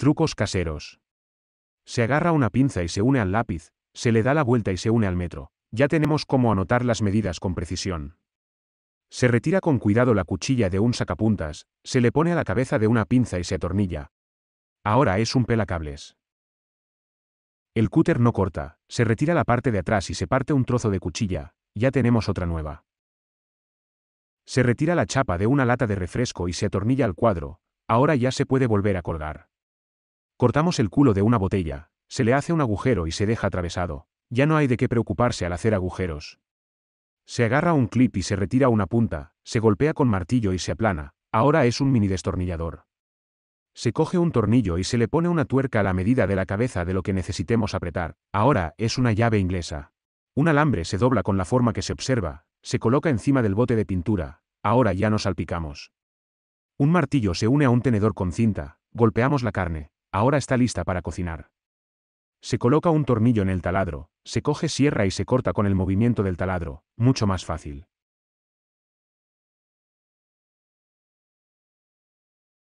Trucos caseros. Se agarra una pinza y se une al lápiz, se le da la vuelta y se une al metro. Ya tenemos cómo anotar las medidas con precisión. Se retira con cuidado la cuchilla de un sacapuntas, se le pone a la cabeza de una pinza y se atornilla. Ahora es un pelacables. El cúter no corta, se retira la parte de atrás y se parte un trozo de cuchilla, ya tenemos otra nueva. Se retira la chapa de una lata de refresco y se atornilla al cuadro, ahora ya se puede volver a colgar. Cortamos el culo de una botella, se le hace un agujero y se deja atravesado. Ya no hay de qué preocuparse al hacer agujeros. Se agarra un clip y se retira una punta, se golpea con martillo y se aplana, ahora es un mini destornillador. Se coge un tornillo y se le pone una tuerca a la medida de la cabeza de lo que necesitemos apretar, ahora es una llave inglesa. Un alambre se dobla con la forma que se observa, se coloca encima del bote de pintura, ahora ya nos salpicamos. Un martillo se une a un tenedor con cinta, golpeamos la carne, Ahora está lista para cocinar. Se coloca un tornillo en el taladro, se coge sierra y se corta con el movimiento del taladro, mucho más fácil.